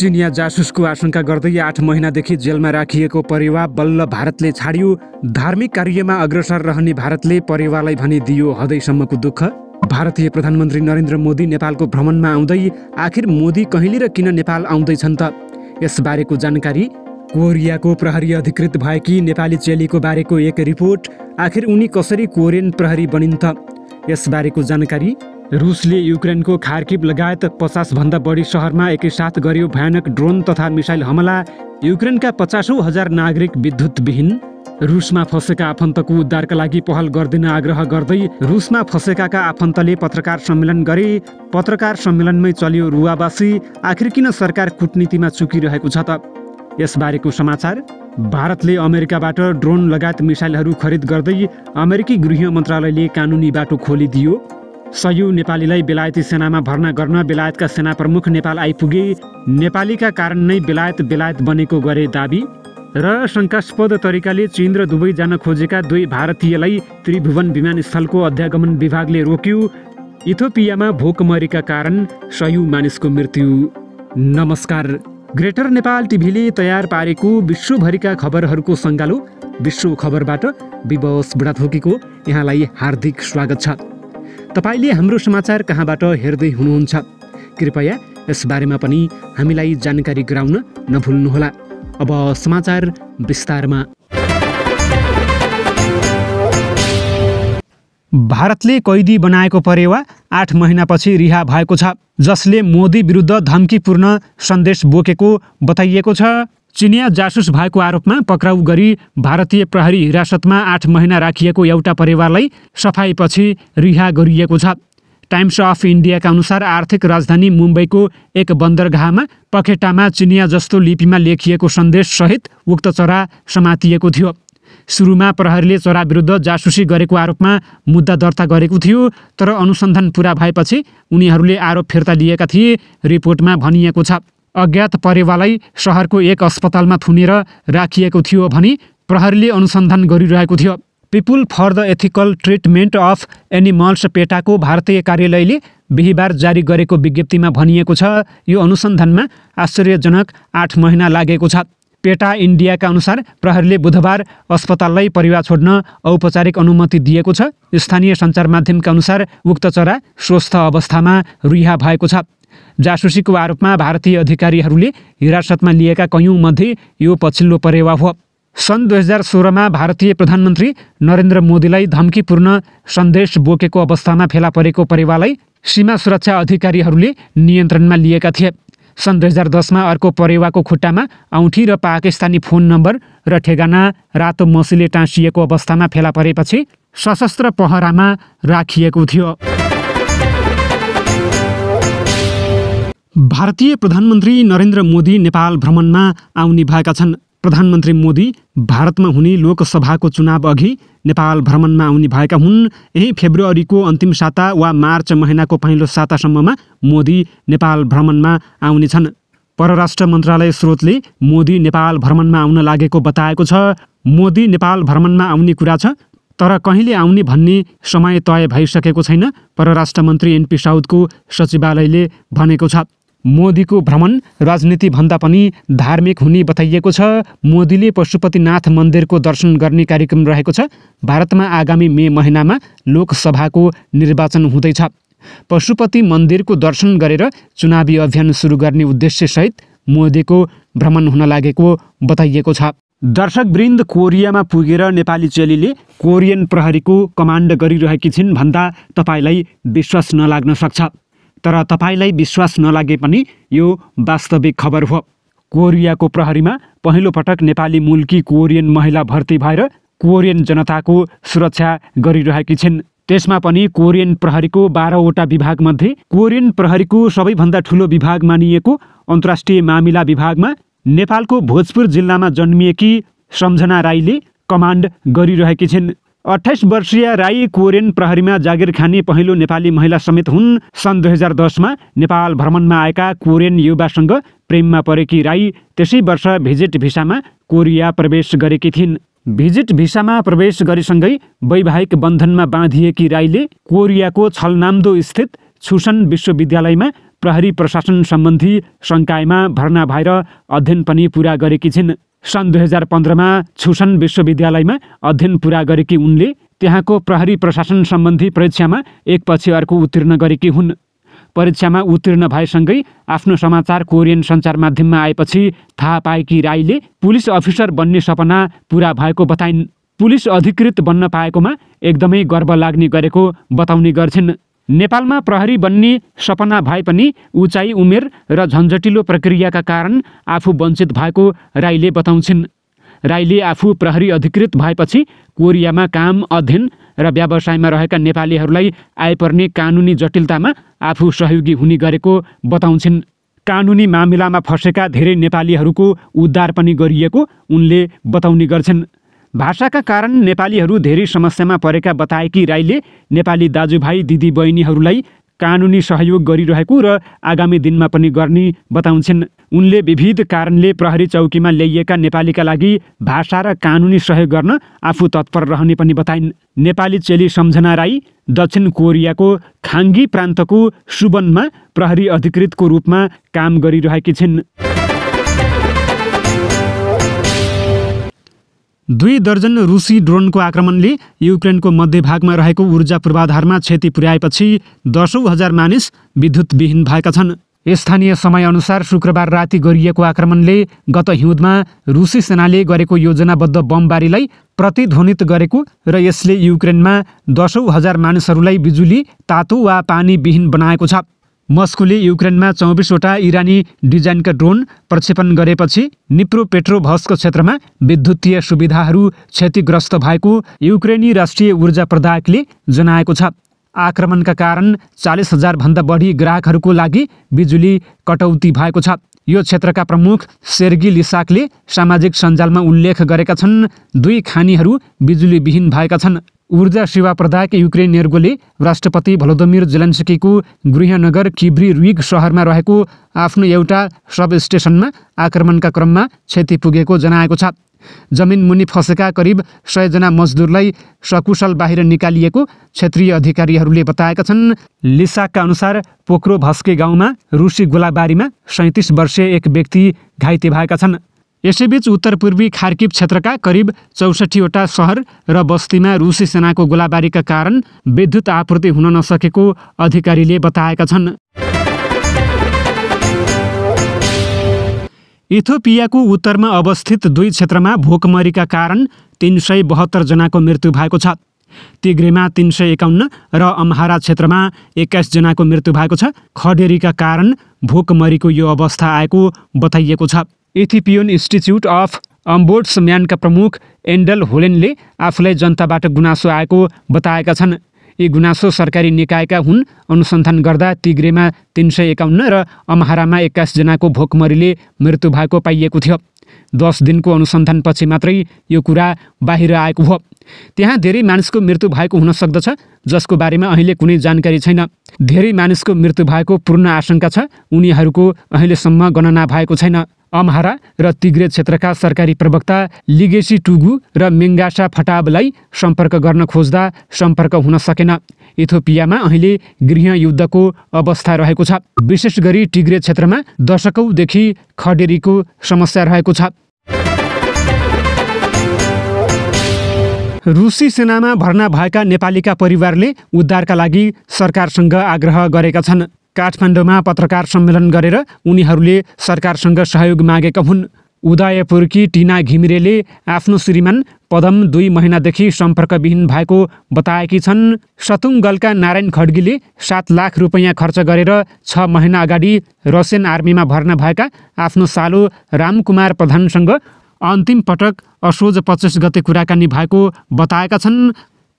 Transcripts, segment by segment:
चिनिया जासुसको आशंका गर्दै आठ महिनादेखि जेलमा राखिएको परेवा बल्ल भारतले छाडियो धार्मिक कार्यमा अग्रसर रहने भारतले परेवालाई भने दियो हदैसम्मको दुःख भारतीय प्रधानमन्त्री नरेन्द्र मोदी नेपालको भ्रमणमा आउँदै आखिर मोदी कहिले र किन नेपाल आउँदैछन् त यसबारेको जानकारी कोरियाको प्रहरी अधिकृत भएकी नेपाली चेलीको बारेको एक रिपोर्ट आखिर उनी कसरी कोरियन प्रहरी बनिन् त यसबारेको जानकारी रुसले युक्रेनको खार्किब लगायत पचासभन्दा बढी सहरमा एकैसाथ गरियो भयानक ड्रोन तथा मिसाइल हमला युक्रेनका पचासौँ हजार नागरिक विद्युतविहीन रुसमा फँसेका आफन्तको उद्धारका लागि पहल गरिदिन आग्रह गर्दै रुसमा फँसेका आफन्तले पत्रकार सम्मेलन गरे पत्रकार सम्मेलनमै चल्यो रुवावासी आखिर किन सरकार कुटनीतिमा चुकिरहेको छ त यसबारेको समाचार भारतले अमेरिकाबाट ड्रोन लगायत मिसाइलहरू खरिद गर्दै अमेरिकी गृह मन्त्रालयले कानुनी बाटो खोलिदियो सयु नेपालीलाई बेलायती सेनामा भर्ना गर्न बेलायतका सेना प्रमुख नेपाल आइपुगे नेपालीका कारण नै बेलायत बेलायत बनेको गरे दावी र शङ्कास्पद तरिकाले चीन र दुबई जान खोजेका दुई भारतीयलाई त्रिभुवन विमानस्थलको अध्यागमन विभागले रोक्यो इथोपियामा भोकमरीका कारण सयु मानिसको मृत्यु नमस्कार ग्रेटर नेपाल टिभीले तयार पारेको विश्वभरिका खबरहरूको सङ्गालो विश्व खबरबाट विवश बुढाथोकीको यहाँलाई हार्दिक स्वागत छ तपाईँले हाम्रो समाचार कहाँबाट हेर्दै हुनुहुन्छ कृपया यसबारेमा पनि हामीलाई जानकारी गराउन नभुल्नुहोला अब समाचार विस्तारमा भारतले कैदी बनाएको परेवा आठ महिनापछि रिहा भएको छ जसले मोदी विरुद्ध धम्कीपूर्ण सन्देश बोकेको बताइएको छ चिनिया जासुस भएको आरोपमा पक्राउ गरी भारतीय प्रहरी हिरासतमा आठ महिना राखिएको एउटा परिवारलाई सफाइपछि रिहा गरिएको छ टाइम्स अफ इन्डियाका अनुसार आर्थिक राजधानी मुम्बईको एक बन्दरगाहमा पखेटामा चिनिया जस्तो लिपिमा लेखिएको सन्देशसहित उक्त चरा समातिएको थियो सुरुमा प्रहरीले चरा विरुद्ध जासुसी गरेको आरोपमा मुद्दा दर्ता गरेको थियो तर अनुसन्धान पुरा भएपछि उनीहरूले आरोप फिर्ता लिएका थिए रिपोर्टमा भनिएको छ अज्ञात परेवालाई सहरको एक अस्पतालमा थुनेर राखिएको थियो भनी प्रहरीले अनुसन्धान गरिरहेको थियो People for the Ethical Treatment of Animals पेटाको भारतीय कार्यालयले बिहिबार जारी गरेको विज्ञप्तिमा भनिएको छ यो अनुसन्धानमा आश्चर्यजनक आठ महिना लागेको छ पेटा इन्डियाका अनुसार प्रहरीले बुधबार अस्पताललाई परिवार छोड्न औपचारिक अनुमति दिएको छ स्थानीय सञ्चार माध्यमका अनुसार उक्त चरा स्वस्थ अवस्थामा रिहा भएको छ जासुसीको आरोपमा भारतीय अधिकारीहरूले हिरासतमा लिएका मध्ये यो पछिल्लो परेवा हो सन् दुई हजार सोह्रमा भारतीय प्रधानमन्त्री नरेन्द्र मोदीलाई धम्कीपूर्ण सन्देश बोकेको अवस्थामा फेला परेको परेवालाई सीमा सुरक्षा अधिकारीहरूले नियन्त्रणमा लिएका थिए सन् दुई हजार दसमा अर्को परेवाको खुट्टामा औँठी र पाकिस्तानी फोन नम्बर र ठेगाना रातो मसीले टाँसिएको अवस्थामा फेला परेपछि सशस्त्र पहरामा राखिएको थियो भारतीय प्रधानमन्त्री नरेन्द्र मोदी नेपाल भ्रमणमा आउने भएका छन् प्रधानमन्त्री मोदी भारतमा हुने लोकसभाको चुनाव अघि नेपाल भ्रमणमा आउने भएका हुन् यही फेब्रुअरीको अन्तिम साता वा मार्च महिनाको पहिलो सातासम्ममा मोदी नेपाल भ्रमणमा छन् परराष्ट्र मन्त्रालय स्रोतले मोदी नेपाल भ्रमणमा आउन लागेको बताएको छ मोदी नेपाल भ्रमणमा आउने कुरा छ तर कहिले आउने भन्ने समय तय भइसकेको छैन परराष्ट्र मन्त्री एनपी साउदको सचिवालयले भनेको छ मोदीको भ्रमण राजनीति भन्दा पनि धार्मिक हुने बताइएको छ मोदीले पशुपतिनाथ मन्दिरको दर्शन गर्ने कार्यक्रम रहेको छ भारतमा आगामी मे महिनामा लोकसभाको निर्वाचन हुँदैछ पशुपति मन्दिरको दर्शन गरेर चुनावी अभियान सुरु गर्ने उद्देश्यसहित मोदीको भ्रमण हुन लागेको बताइएको छ दर्शकवृन्द कोरियामा पुगेर नेपाली चेलीले कोरियन प्रहरीको कमान्ड गरिरहेकी छिन् भन्दा तपाईँलाई विश्वास नलाग्न सक्छ तर तपाईँलाई विश्वास नलागे पनि यो वास्तविक खबर हो कोरियाको प्रहरीमा पहिलोपटक नेपाली मूलकी कोरियन महिला भर्ती भएर कोरियन जनताको सुरक्षा गरिरहेकी छिन् त्यसमा पनि कोरियन प्रहरीको बाह्रवटा विभागमध्ये कोरियन प्रहरीको सबैभन्दा ठुलो विभाग मानिएको अन्तर्राष्ट्रिय मामिला विभागमा नेपालको भोजपुर जिल्लामा जन्मिएकी सम्झना राईले कमान्ड गरिरहेकी छिन् अठाइस वर्षीय राई कोरियन प्रहरीमा जागिर खाने पहिलो नेपाली महिला समेत हुन् सन् दुई हजार दसमा नेपाल भ्रमणमा आएका कोरियन युवासँग प्रेममा परेकी राई त्यसै वर्ष भिजिट भिसामा कोरिया प्रवेश गरेकी थिइन् भिजिट भिसामा प्रवेश गरेसँगै वैवाहिक बन्धनमा बाँधिएकी राईले कोरियाको छलनाम्दो स्थित छुसन विश्वविद्यालयमा प्रहरी प्रशासन सम्बन्धी सङ्कायमा भर्ना भएर अध्ययन पनि पुरा गरेकी छिन् सन् दुई हजार पन्ध्रमा छुसन विश्वविद्यालयमा अध्ययन पुरा गरेकी उनले त्यहाँको प्रहरी प्रशासन सम्बन्धी परीक्षामा एकपछि अर्को उत्तीर्ण गरेकी हुन् परीक्षामा उत्तीर्ण भएसँगै आफ्नो समाचार कोरियन सञ्चार माध्यममा आएपछि थाहा पाएकी राईले पुलिस अफिसर बन्ने सपना पुरा भएको बताइन् पुलिस अधिकृत बन्न पाएकोमा एकदमै गर्व लाग्ने गरेको बताउने गर्छिन् नेपालमा प्रहरी बन्ने सपना भए पनि उचाइ उमेर र झन्झटिलो प्रक्रियाका कारण आफू वञ्चित भएको राईले बताउँछिन् राईले आफू प्रहरी अधिकृत भएपछि कोरियामा काम अध्ययन र व्यवसायमा रहेका नेपालीहरूलाई आइपर्ने कानुनी जटिलतामा आफू सहयोगी हुने गरेको बताउँछिन् कानुनी मामिलामा फँसेका धेरै नेपालीहरूको उद्धार पनि गरिएको उनले बताउने गर्छन् भाषाका कारण नेपालीहरू धेरै समस्यामा परेका बताएकी राईले नेपाली दाजुभाइ दिदीबहिनीहरूलाई कानुनी सहयोग गरिरहेको र आगामी दिनमा पनि गर्ने बताउँछिन् उनले विविध कारणले प्रहरी चौकीमा ल्याइएका नेपालीका लागि भाषा र कानुनी सहयोग गर्न आफू तत्पर रहने पनि बताइन् नेपाली चेली सम्झना राई दक्षिण कोरियाको खाङ्गी प्रान्तको सुबनमा प्रहरी अधिकृतको रूपमा काम गरिरहेकी छिन् दुई दर्जन रुसी ड्रोनको आक्रमणले युक्रेनको मध्यभागमा रहेको ऊर्जा पूर्वाधारमा क्षति पुर्याएपछि दसौँ हजार मानिस विद्युतविहीन भएका छन् स्थानीय समयअनुसार शुक्रबार राति गरिएको आक्रमणले गत हिउँदमा रुसी सेनाले गरेको योजनाबद्ध बमबारीलाई प्रतिध्वनित गरेको र यसले युक्रेनमा दसौँ हजार मानिसहरूलाई बिजुली तातो वा पानीविहीन बनाएको छ मस्कोले युक्रेनमा चौबिसवटा इरानी डिजाइनका ड्रोन प्रक्षेपण गरेपछि निप्रो पेट्रोभसको क्षेत्रमा विद्युतीय सुविधाहरू क्षतिग्रस्त भएको युक्रेनी राष्ट्रिय ऊर्जा प्रदायकले जनाएको छ आक्रमणका कारण चालिस हजारभन्दा बढी ग्राहकहरूको लागि बिजुली कटौती भएको छ यो क्षेत्रका प्रमुख सेर्गी लिसाकले सामाजिक सञ्जालमा उल्लेख गरेका छन् दुई खानीहरू बिजुलीविहीन भएका छन् ऊर्जा सेवा प्रदायक युक्रेनियर्गोले राष्ट्रपति भलोदमिर जेलेन्सकीको गृहनगर किब्री रुइग सहरमा रहेको आफ्नो एउटा सब स्टेसनमा आक्रमणका क्रममा क्षति पुगेको जनाएको छ जमिन मुनि फँसेका करिब सयजना मजदुरलाई सकुशल बाहिर निकालिएको क्षेत्रीय अधिकारीहरूले बताएका छन् लिसाकका अनुसार पोक्रो भस्के गाउँमा रुसी गोलाबारीमा सैँतिस वर्षीय एक व्यक्ति घाइते भएका छन् यसैबीच उत्तर पूर्वी खार्किब क्षेत्रका करिब चौसठीवटा सहर र बस्तीमा रुसी सेनाको गोलाबारीका कारण विद्युत आपूर्ति हुन नसकेको अधिकारीले बताएका छन् इथोपियाको उत्तरमा अवस्थित दुई क्षेत्रमा भोकमरीका कारण तिन सय बहत्तरजनाको मृत्यु भएको छ तिग्रेमा तिन सय एकाउन्न र अम्हारा क्षेत्रमा एक्काइसजनाको मृत्यु भएको छ खडेरीका कारण भोकमरीको यो अवस्था आएको बताइएको छ इथिपियन इन्स्टिच्युट अफ म्यानका प्रमुख एन्डल होलेनले आफूलाई जनताबाट गुनासो आएको बताएका छन् यी गुनासो सरकारी निकायका हुन् अनुसन्धान गर्दा तिग्रेमा तिन सय एकाउन्न र अमहारामा एक्काइसजनाको भोकमरीले मृत्यु भएको पाइएको थियो दस दिनको अनुसन्धानपछि मात्रै यो कुरा बाहिर आएको हो त्यहाँ धेरै मानिसको मृत्यु भएको हुन सक्दछ जसको बारेमा अहिले कुनै जानकारी छैन धेरै मानिसको मृत्यु भएको पूर्ण आशंका छ उनीहरूको अहिलेसम्म गणना भएको छैन अमहारा र तिग्रे क्षेत्रका सरकारी प्रवक्ता लिगेसी टुगु र मेङ्गासा फटाबलाई सम्पर्क गर्न खोज्दा सम्पर्क हुन सकेन इथोपियामा अहिले गृहयुद्धको अवस्था रहेको छ विशेष गरी टिग्रे क्षेत्रमा दशकौँदेखि खडेरीको समस्या रहेको छ रुसी सेनामा भर्ना भएका नेपालीका परिवारले उद्धारका लागि सरकारसँग आग्रह गरेका छन् काठमाडौँमा पत्रकार सम्मेलन गरेर उनीहरूले सरकारसँग सहयोग मागेका हुन् उदयपुरकी टिना घिमिरेले आफ्नो श्रीमान पदम दुई महिनादेखि सम्पर्कविहीन भएको बताएकी छन् सतुङ्गलका नारायण खड्गीले सात लाख रुपैयाँ खर्च गरेर छ महिना अगाडि रसियन आर्मीमा भर्ना भएका आफ्नो सालो रामकुमार प्रधानसँग अन्तिम पटक असोज पच्चिस गते कुराकानी भएको बताएका छन्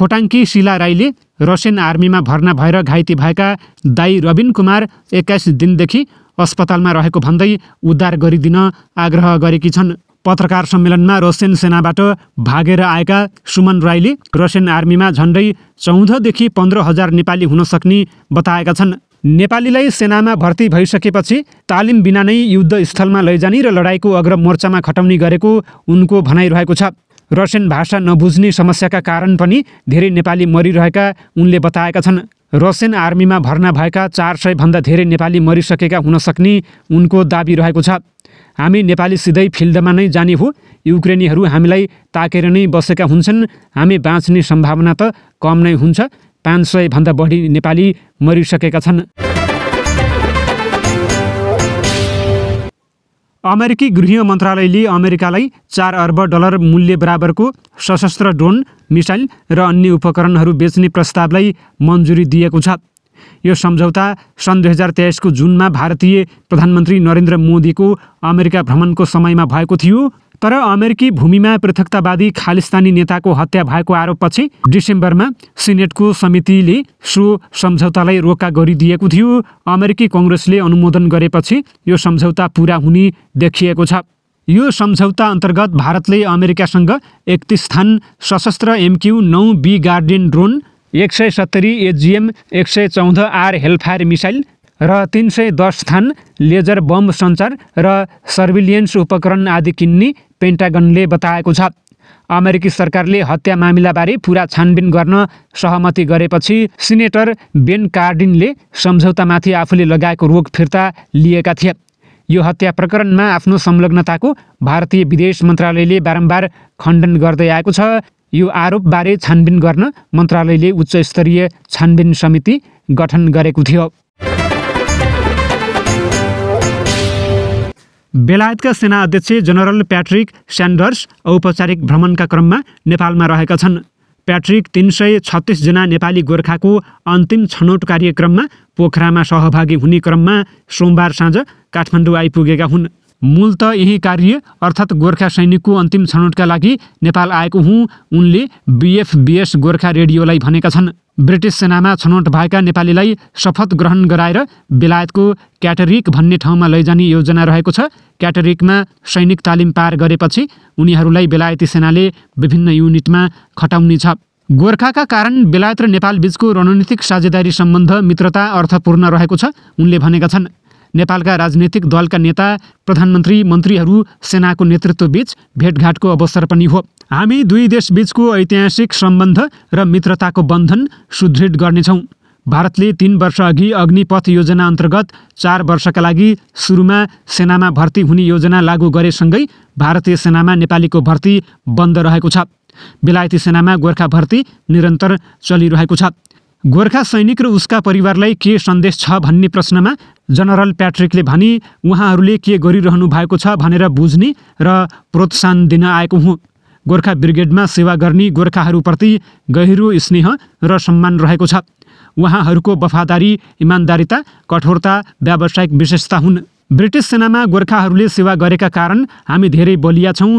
खोटाङ्की शिला राईले रसियन आर्मीमा भर्ना भएर घाइते भएका दाई रबिन कुमार एक्काइस दिनदेखि अस्पतालमा रहेको भन्दै उद्धार गरिदिन आग्रह गरेकी छन् पत्रकार सम्मेलनमा रसियन सेनाबाट भागेर आएका सुमन राईले रसियन आर्मीमा झन्डै चौधदेखि पन्ध्र हजार नेपाली हुन सक्ने बताएका छन् नेपालीलाई सेनामा भर्ती भइसकेपछि तालिम बिना नै युद्धस्थलमा लैजाने र लडाइँको अग्र मोर्चामा खटाउने गरेको उनको भनाइरहेको छ रसियन भाषा नबुझ्ने समस्याका कारण पनि धेरै नेपाली मरिरहेका उनले बताएका छन् रसियन आर्मीमा भर्ना भएका चार सयभन्दा धेरै नेपाली मरिसकेका हुन सक्ने उनको दाबी रहेको छ हामी नेपाली सिधै फिल्डमा नै जाने हो युक्रेनीहरू हामीलाई ताकेर नै बसेका हुन्छन् हामी बाँच्ने सम्भावना त कम नै हुन्छ पाँच सयभन्दा बढी नेपाली मरिसकेका छन् अमेरिकी गृह मन्त्रालयले अमेरिकालाई चार अर्ब डलर मूल्य बराबरको सशस्त्र ड्रोन मिसाइल र अन्य उपकरणहरू बेच्ने प्रस्तावलाई मन्जुरी दिएको छ यो सम्झौता सन् दुई हजार तेइसको जुनमा भारतीय प्रधानमन्त्री नरेन्द्र मोदीको अमेरिका भ्रमणको समयमा भएको थियो तर अमेरिकी भूमिमा पृथकतावादी खालिस्तानी नेताको हत्या भएको आरोपपछि डिसेम्बरमा सिनेटको समितिले सो सम्झौतालाई रोका गरिदिएको थियो अमेरिकी कङ्ग्रेसले अनुमोदन गरेपछि यो सम्झौता पुरा हुने देखिएको छ यो सम्झौता अन्तर्गत भारतले अमेरिकासँग एकतिस थान सशस्त्र एमक्यू नौ बी गार्डेन ड्रोन एक सय सत्तरी एजिएम एक सय चौध आर हेलफायर मिसाइल र तिन सय दस थान लेजर बम सञ्चार र सर्भिलियन्स उपकरण आदि किन्ने पेन्टागनले बताएको छ अमेरिकी सरकारले हत्या मामिलाबारे पुरा छानबिन गर्न सहमति गरेपछि सिनेटर बेन कार्डिनले सम्झौतामाथि आफूले लगाएको रोक फिर्ता लिएका थिए यो हत्या प्रकरणमा आफ्नो संलग्नताको भारतीय विदेश मन्त्रालयले बारम्बार खण्डन गर्दै आएको छ यो आरोपबारे छानबिन गर्न मन्त्रालयले उच्च स्तरीय छानबिन समिति गठन गरेको थियो बेलायतका सेना अध्यक्ष जनरल प्याट्रिक स्यान्डर्स औपचारिक भ्रमणका क्रममा नेपालमा रहेका छन् प्याट्रिक तिन सय छत्तिसजना नेपाली गोर्खाको अन्तिम छनौट कार्यक्रममा पोखरामा सहभागी हुने क्रममा सोमबार साँझ काठमाडौँ आइपुगेका हुन् मूल यही कार्य अर्थात् गोर्खा सैनिकको अन्तिम छनौटका लागि नेपाल आएको हुँ उनले बिएफबिएस गोर्खा रेडियोलाई भनेका छन् ब्रिटिस सेनामा छनौट भएका नेपालीलाई शपथ ग्रहण गराएर बेलायतको क्याटरिक भन्ने ठाउँमा लैजाने योजना रहेको छ क्याटरिकमा सैनिक तालिम पार गरेपछि उनीहरूलाई बेलायती सेनाले विभिन्न युनिटमा खटाउने छ गोर्खाका कारण बेलायत र नेपाल बीचको रणनीतिक साझेदारी सम्बन्ध मित्रता अर्थपूर्ण रहेको छ उनले भनेका छन् नेपालका राजनैतिक दलका नेता प्रधानमन्त्री मन्त्रीहरू सेनाको नेतृत्वबीच भेटघाटको अवसर पनि हो हामी दुई देशबीचको ऐतिहासिक सम्बन्ध र मित्रताको बन्धन सुदृढ गर्नेछौँ भारतले तिन वर्षअघि अग्निपथ योजना अन्तर्गत चार वर्षका लागि सुरुमा सेनामा भर्ती हुने योजना लागू गरेसँगै भारतीय सेनामा नेपालीको भर्ती बन्द रहेको छ बेलायती सेनामा गोर्खा भर्ती निरन्तर चलिरहेको छ गोर्खा सैनिक र उसका परिवारलाई के सन्देश छ भन्ने प्रश्नमा जनरल प्याट्रिकले भने उहाँहरूले के गरिरहनु भएको छ भनेर बुझ्ने र प्रोत्साहन दिन आएको हुँ गोर्खा ब्रिगेडमा सेवा गर्ने गोर्खाहरूप्रति गहिरो स्नेह र सम्मान रहेको छ उहाँहरूको वफादारी इमान्दारिता कठोरता व्यावसायिक विशेषता हुन् ब्रिटिस सेनामा गोर्खाहरूले सेवा गरेका कारण हामी धेरै बलिया छौँ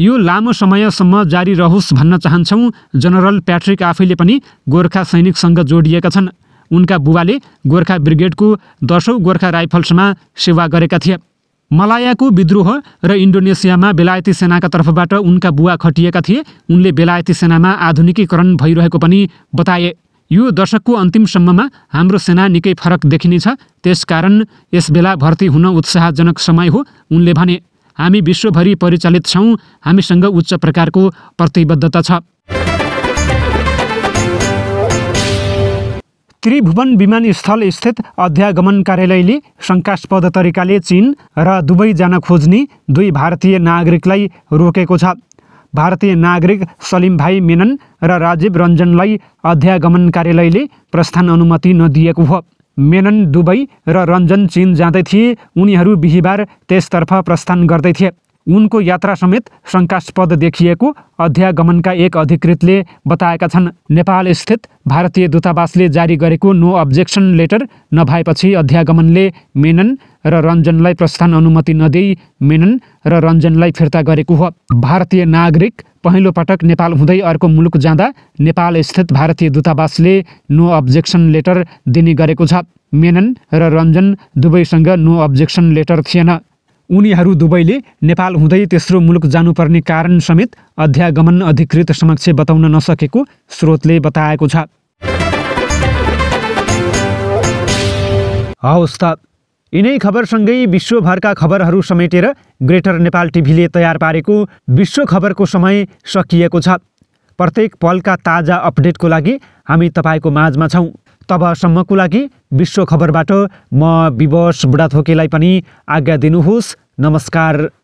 यो लामो समयसम्म जारी रहोस् भन्न चाहन्छौँ जनरल प्याट्रिक आफैले पनि गोर्खा सैनिकसँग जोडिएका छन् उनका बुबाले गोर्खा ब्रिगेडको दसौँ गोर्खा राइफल्समा सेवा गरेका थिए मलायाको विद्रोह र इन्डोनेसियामा बेलायती सेनाका तर्फबाट उनका बुवा खटिएका थिए उनले बेलायती सेनामा आधुनिकीकरण भइरहेको पनि बताए यो दशकको अन्तिमसम्ममा हाम्रो सेना निकै फरक देखिनेछ त्यसकारण यस बेला भर्ती हुन उत्साहजनक समय हो उनले भने हामी विश्वभरि परिचालित छौँ हामीसँग उच्च प्रकारको प्रतिबद्धता छ त्रिभुवन विमानस्थल स्थित अध्यागमन कार्यालयले शङ्कास्पद तरिकाले चिन र दुबई जान खोज्ने दुई भारतीय नागरिकलाई रोकेको छ भारतीय नागरिक सलिमभाइ मेनन र राजीव रञ्जनलाई अध्यागमन कार्यालयले प्रस्थान अनुमति नदिएको हो मेनन दुबई र रन्जन चीन जाँदै थिए उनीहरू बिहिबार त्यसतर्फ प्रस्थान गर्दै थिए उनको यात्रा समेत शङ्कास्पद देखिएको अध्यागमनका एक अधिकृतले बताएका छन् नेपाल स्थित भारतीय दूतावासले जारी गरेको नो अब्जेक्सन लेटर नभएपछि अध्यागमनले मेनन र रञ्जनलाई प्रस्थान अनुमति नदिई मेनन र रन्जनलाई फिर्ता गरेको हो भारतीय नागरिक पहिलो पटक नेपाल हुँदै अर्को मुलुक जाँदा नेपाल स्थित भारतीय दूतावासले नो अब्जेक्सन लेटर दिने गरेको छ मेनन र रञ्जन दुवैसँग नो अब्जेक्सन लेटर थिएन उनीहरू दुवैले नेपाल हुँदै तेस्रो मुलुक जानुपर्ने कारण समेत अध्यागमन अधिकृत समक्ष बताउन नसकेको स्रोतले बताएको छ हवस् त यिनै खबरसँगै विश्वभरका खबरहरू समेटेर ग्रेटर नेपाल टिभीले तयार पारेको विश्व खबरको समय सकिएको छ प्रत्येक पलका ताजा अपडेटको लागि हामी तपाईँको माझमा छौँ तबसम्मको लागि विश्व खबरबाट म विवश बुढाथोकेलाई पनि आज्ञा दिनुहोस् नमस्कार